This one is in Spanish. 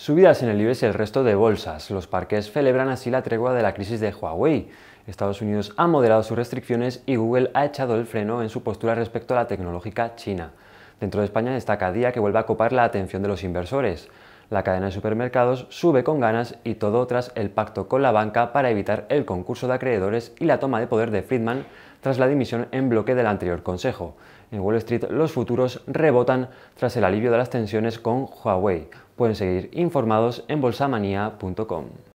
Subidas en el IBEX y el resto de bolsas. Los parques celebran así la tregua de la crisis de Huawei. Estados Unidos ha moderado sus restricciones y Google ha echado el freno en su postura respecto a la tecnológica china. Dentro de España destaca Día que vuelve a copar la atención de los inversores. La cadena de supermercados sube con ganas y todo tras el pacto con la banca para evitar el concurso de acreedores y la toma de poder de Friedman tras la dimisión en bloque del anterior Consejo. En Wall Street los futuros rebotan tras el alivio de las tensiones con Huawei. Pueden seguir informados en bolsamanía.com.